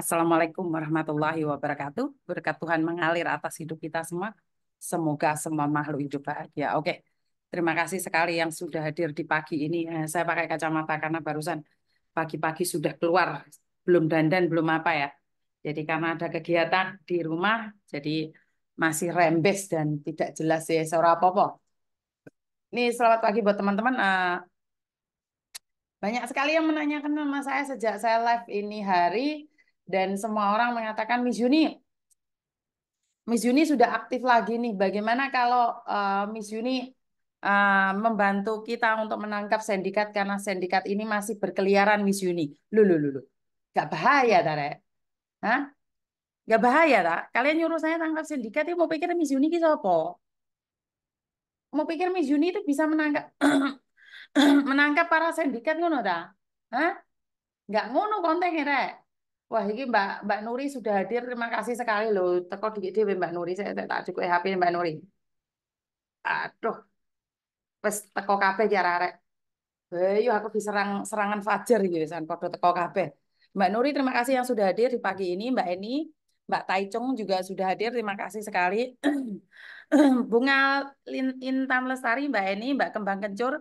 Assalamualaikum warahmatullahi wabarakatuh. Berkat Tuhan mengalir atas hidup kita semua. Semoga semua makhluk hidup bahagia. Oke, terima kasih sekali yang sudah hadir di pagi ini. Eh, saya pakai kacamata karena barusan pagi-pagi sudah keluar. Belum dandan, belum apa ya. Jadi karena ada kegiatan di rumah, jadi masih rembes dan tidak jelas ya seorang apa-apa. Ini selamat pagi buat teman-teman. Eh, banyak sekali yang menanyakan sama saya sejak saya live ini hari dan semua orang mengatakan Miss Yuni Miss Yuni sudah aktif lagi nih bagaimana kalau uh, Miss Yuni uh, membantu kita untuk menangkap sindikat karena sindikat ini masih berkeliaran Miss Yuni lulu lulu gak bahaya tare ya? Hah? Gak bahaya tak? Kalian nyuruh saya tangkap sindikat ya mau pikir Miss Yuni kita apa Mau pikir Miss Yuni itu bisa menangkap menangkap para sindikat ngono tak Hah? Gak ngono konten rek. Wah, ini Mbak Mbak Nuri sudah hadir. Terima kasih sekali loh. Teko dikit dhewe Mbak Nuri. Saya tak cukup e HP Mbak Nuri. Aduh. Wes teko kabeh ya arek. Ayo eh, aku diserang serangan fajar iki wisan padha teko kabeh. Mbak Nuri terima kasih yang sudah hadir di pagi ini, Mbak Eni, Mbak Taichung juga sudah hadir. Terima kasih sekali. Bunga Intan Lestari, Mbak Eni, Mbak Kembang Kencur,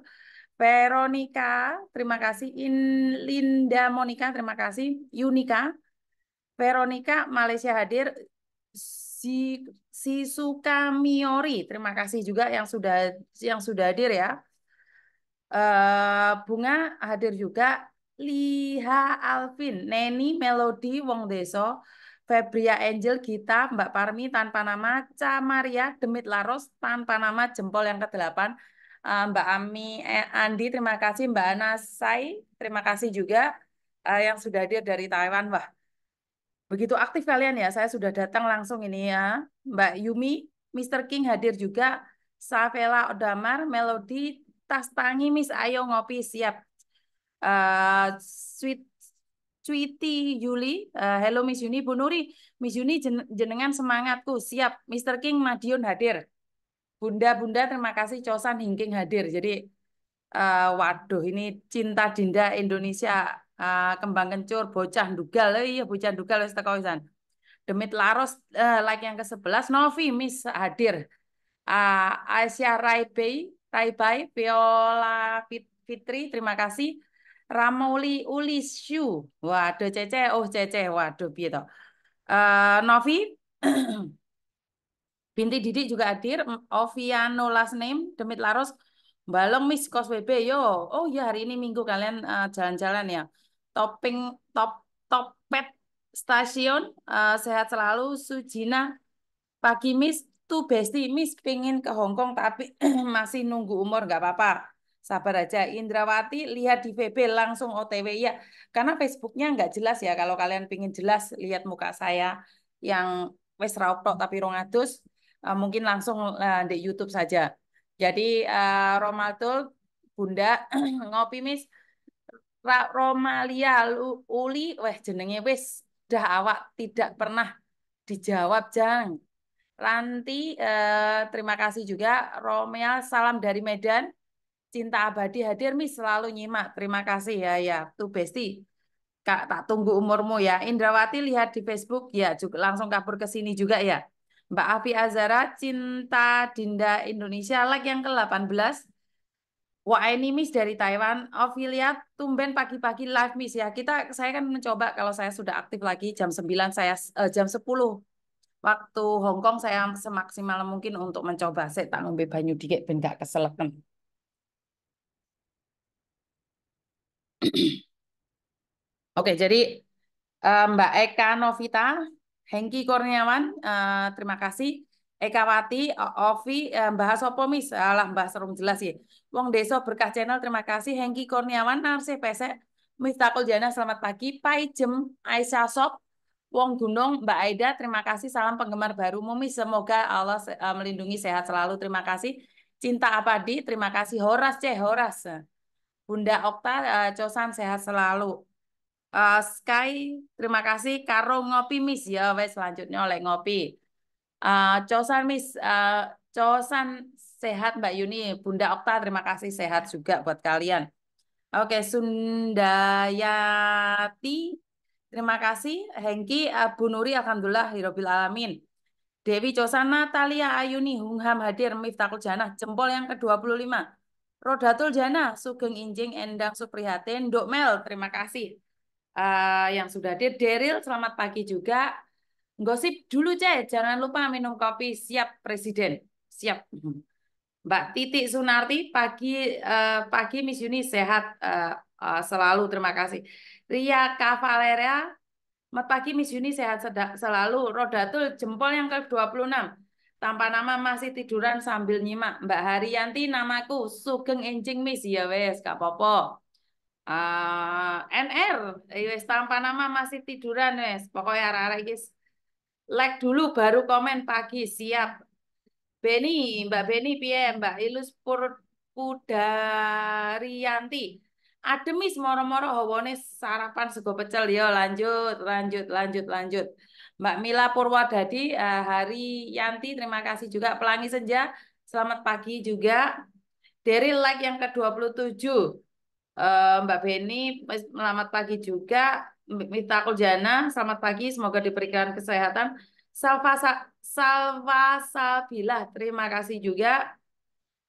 Veronica, terima kasih. In Linda Monica, terima kasih. Yunika, Veronica, Malaysia hadir. Si Sisuka Miori, terima kasih juga yang sudah yang sudah hadir ya. Uh, Bunga hadir juga. Liha Alvin, Neni, Melody, Wong Deso, Febria Angel, Gita, Mbak Parmi, tanpa nama, Camaria, Demit Laros, tanpa nama, jempol yang ke-8, Eh, Mbak Ami, eh, Andi, terima kasih. Mbak Anasai, terima kasih juga uh, yang sudah hadir dari Taiwan. Wah, begitu aktif kalian ya. Saya sudah datang langsung ini ya. Mbak Yumi, Mr. King hadir juga. Savela Odamar, Melody, Tas Tangi, Miss Ayo Ngopi, siap. Uh, sweet Cuiti Yuli, uh, hello Miss Yuni, Bu Nuri, Miss Yuni jen jenengan semangatku, siap. Mr. King Madiun hadir. Bunda-bunda terima kasih Cosan Hingking hadir. Jadi uh, waduh ini cinta dinda Indonesia uh, kembang kencur bocah dugal. loh eh, iya bocah dugal wis teko wisan. Demit Laros uh, like yang ke-11 Novi Miss hadir. Uh, Aisyah Raibay, Raibay, Viola Fitri, terima kasih. Ramauli Ulisyu. Waduh Cece, oh Cece, waduh piye to. Uh, Novi Binti Didik juga hadir. Oviano last name, Demit Laros. Balong Miss Kos WB, yo. Oh ya hari ini minggu kalian eh, jalan-jalan uh, ya. Topping top top pet stasiun uh, sehat selalu Sujina. Pagi Miss tuh Besti Miss pingin ke Hong Kong tapi masih nunggu umur nggak apa-apa. Sabar aja Indrawati lihat di VB langsung OTW ya. Karena Facebooknya nggak jelas ya kalau kalian pingin jelas lihat muka saya yang wes raupok tapi rongatus. Eh, mungkin langsung eh, di YouTube saja. Jadi uh, eh, Romaltul Bunda ngopi mis Romalia Uli weh jenenge wis dah awak tidak pernah dijawab Jang. Ranti terima kasih juga Romel salam dari Medan. Cinta abadi hadir mis selalu nyimak. Terima kasih ya ya. Tuh Besti. Kak tak tunggu umurmu ya. Indrawati lihat di Facebook ya juga langsung kabur ke sini juga ya. Mbak Afi Azara, Cinta Dinda Indonesia, lag yang ke-18. ini Miss dari Taiwan, Ophelia tumben pagi-pagi live Miss ya. Kita saya kan mencoba kalau saya sudah aktif lagi jam 9 saya eh, jam 10 waktu Hong Kong saya semaksimal mungkin untuk mencoba saya tak ngombe banyu dikit ben gak keseleken. Oke, jadi eh, Mbak Eka Novita Hengki Kurniawan, uh, terima kasih. Eka Ekawati, Ovi, uh, Mbah Sopomis, Mis, alah Mbah Serum jelas ya. Wong Deso Berkah Channel, terima kasih. Hengki Kurniawan, Narsih Pesek, Miftakul Jana, selamat pagi. Pai Jem, Aisyah Sop, Wong Gunung, Mbak Aida, terima kasih. Salam penggemar baru Mumi, semoga Allah uh, melindungi sehat selalu. Terima kasih. Cinta Apadi, terima kasih. Horas, Ceh, Horas. Bunda Okta, uh, Cosan, sehat selalu. Uh, Sky, terima kasih. Karo ngopi Miss ya, wes selanjutnya oleh ngopi. Uh, Cosan Miss, uh, Cosan sehat Mbak Yuni. Bunda Okta, terima kasih sehat juga buat kalian. Oke, okay, Sundayati, terima kasih. Hengki, uh, Nuri, Alhamdulillah, Hirobil Alamin. Dewi Cosan, Natalia Ayuni, Hungham hadir, Miftakul Janah, jempol yang ke-25. Rodatul Jana, Sugeng Injing, Endang Suprihatin, Dok Mel, terima kasih uh, yang sudah hadir. Deril, selamat pagi juga. Gosip dulu, cah, Jangan lupa minum kopi. Siap, Presiden. Siap. Mbak Titik Sunarti, pagi uh, pagi Miss Yuni sehat uh, uh, selalu. Terima kasih. Ria Cavalera, selamat pagi Miss Yuni sehat sedak, selalu. Rodatul, jempol yang ke-26. Tanpa nama masih tiduran sambil nyimak. Mbak Haryanti, namaku Sugeng Enjing Miss. Ya wes, gak apa-apa. Uh, eh, NR, eh, wis tanpa nama masih tiduran wes. Pokoknya arah-arah guys. Like dulu baru komen pagi siap. Beni, Mbak Beni piye Mbak Ilus Pur Pudarianti. Ademis moro-moro hawane sarapan sego pecel ya lanjut lanjut lanjut lanjut. Mbak Mila Purwadadi uh, eh, Hari Yanti terima kasih juga Pelangi Senja selamat pagi juga. Dari like yang ke-27. Eh, Mbak Beni, selamat pagi juga. Mita Kuljana, selamat pagi. Semoga diberikan kesehatan. Salva, Salva Salvila, terima kasih juga.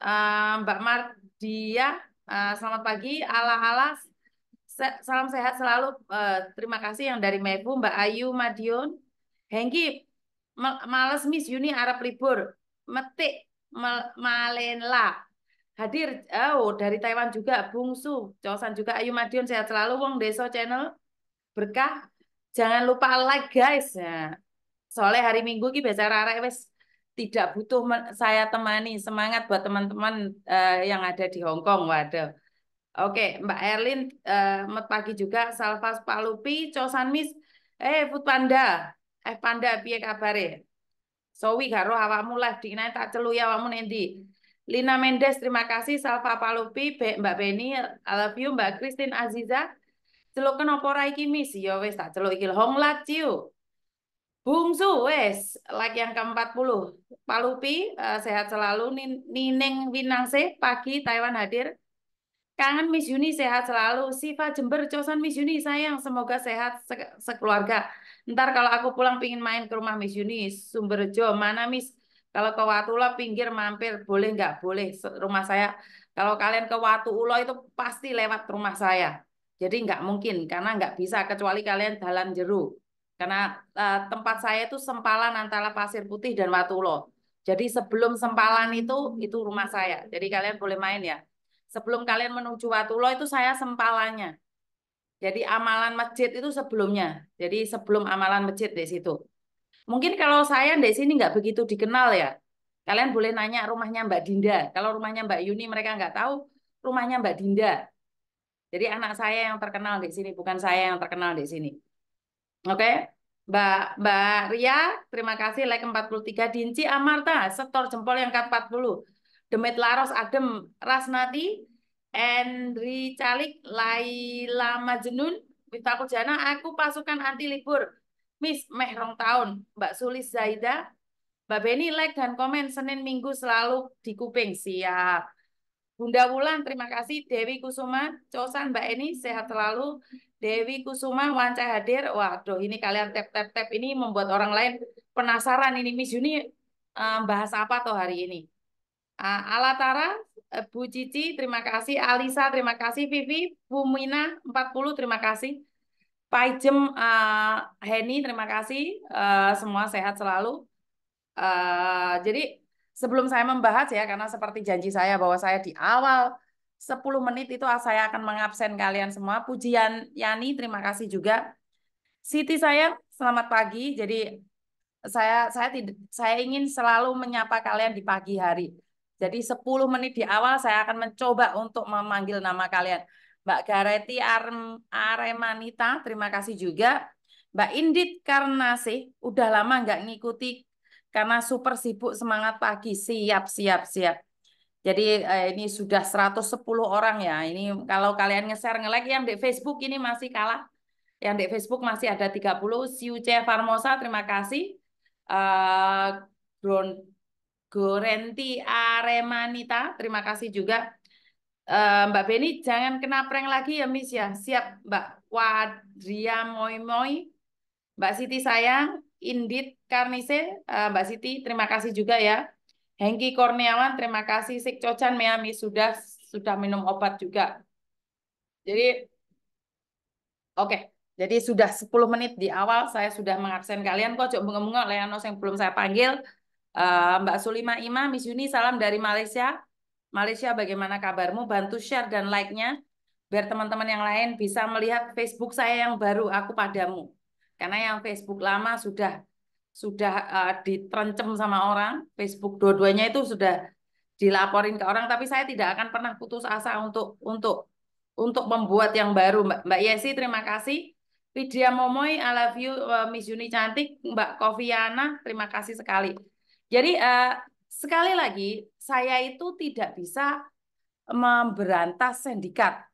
Eh, Mbak Mardia, eh, selamat pagi. Ala-ala, salam sehat selalu. terima kasih yang dari Mebu, Mbak Ayu Madiun. Hengki, males Miss Yuni Arab libur. Metik, malenlah malenla. Hadir, oh dari Taiwan juga, Bungsu, Cosan juga, Ayu Madiun, sehat selalu, Wong Deso Channel, berkah. Jangan lupa like guys. ya soalnya hari Minggu ki biasa rara wes tidak butuh saya temani. Semangat buat teman-teman uh, yang ada di Hong Kong. Waduh. Oke, Mbak Erlin, uh, pagi juga, Salvas Palupi, Cosan Miss eh Food Panda, eh Panda piye kabare? Sowi karo awakmu live di tak celu ya awakmu nanti Lina Mendes, terima kasih. Salva Palupi, Mbak Beni, I love you. Mbak Christine Aziza, celuk kenapa ora iki mis? Ya wes tak celuk Hong lat, ciu. Bungsu wes like yang ke-40. Palupi uh, sehat selalu Nining Winangse pagi Taiwan hadir. Kangen Miss Yuni sehat selalu. Siva Jember cosan Miss Yuni sayang semoga sehat sekeluarga. Ntar kalau aku pulang pingin main ke rumah Miss Yuni Sumberjo. Mana Miss kalau ke Watu Ulo pinggir mampir, boleh nggak? Boleh. Rumah saya, kalau kalian ke Watu Ulo itu pasti lewat rumah saya. Jadi nggak mungkin karena nggak bisa kecuali kalian jalan jeru. Karena uh, tempat saya itu sempalan antara Pasir Putih dan Watu Ulo. Jadi sebelum sempalan itu itu rumah saya. Jadi kalian boleh main ya. Sebelum kalian menuju Watu Ulo itu saya sempalannya. Jadi amalan masjid itu sebelumnya. Jadi sebelum amalan masjid di situ. Mungkin kalau saya di sini nggak begitu dikenal ya. Kalian boleh nanya rumahnya Mbak Dinda. Kalau rumahnya Mbak Yuni mereka nggak tahu, rumahnya Mbak Dinda. Jadi anak saya yang terkenal di sini, bukan saya yang terkenal di sini. Oke, okay? Mbak Mbak Ria, terima kasih like 43 Dinci Amarta, setor jempol yang ke 40. Demet Laros Adem Rasnati, Andri Calik, Laila Majenun, Miftahul Jana, aku pasukan anti libur. Miss meh rong tahun, Mbak Sulis Zaida, Mbak Beni like dan komen Senin Minggu selalu di Kuping. Siap. Bunda Wulan, terima kasih. Dewi Kusuma, Cosan Mbak Eni, sehat selalu. Dewi Kusuma, Wanca hadir. Waduh, ini kalian tap-tap-tap ini membuat orang lain penasaran ini Miss Juni um, bahas apa toh hari ini. Uh, Alatara, eh, Bu Cici, terima kasih. Alisa, terima kasih. Vivi, Bu Mina, 40, terima kasih. Pak Ijem, uh, eh, Heni, terima kasih. Uh, semua sehat selalu. Uh, jadi sebelum saya membahas ya, karena seperti janji saya bahwa saya di awal 10 menit itu saya akan mengabsen kalian semua. Pujian Yani, terima kasih juga. Siti sayang, selamat pagi. Jadi saya saya saya ingin selalu menyapa kalian di pagi hari. Jadi 10 menit di awal saya akan mencoba untuk memanggil nama kalian. Mbak Gareti Aremanita, terima kasih juga. Mbak Indit karena sih udah lama nggak ngikuti karena super sibuk semangat pagi siap siap siap. Jadi eh, ini sudah 110 orang ya. Ini kalau kalian nge-share nge-like yang di Facebook ini masih kalah. Yang di Facebook masih ada 30. Siuce Farmosa terima kasih. Uh, Gorenti Aremanita terima kasih juga. Eh, Mbak Beni jangan kena prank lagi ya Miss ya. Siap Mbak Wadria Moi Moi. Mbak Siti sayang, Indit Karnise, eh, Mbak Siti terima kasih juga ya. Hengki Kurniawan terima kasih, Sik Cocan Miami sudah sudah minum obat juga. Jadi oke, okay. jadi sudah 10 menit di awal saya sudah mengabsen kalian kok jok bengong leanos yang belum saya panggil. Eh, Mbak Sulima Ima, Miss Yuni, salam dari Malaysia. Malaysia bagaimana kabarmu? Bantu share dan like-nya biar teman-teman yang lain bisa melihat Facebook saya yang baru aku padamu. Karena yang Facebook lama sudah sudah uh, ditrencem sama orang, Facebook dua-duanya itu sudah dilaporin ke orang tapi saya tidak akan pernah putus asa untuk untuk untuk membuat yang baru Mbak Mbak Yesi terima kasih Widya Momoy I love you eh, Miss Juni cantik Mbak Kofiana terima kasih sekali jadi uh, sekali lagi saya itu tidak bisa memberantas sindikat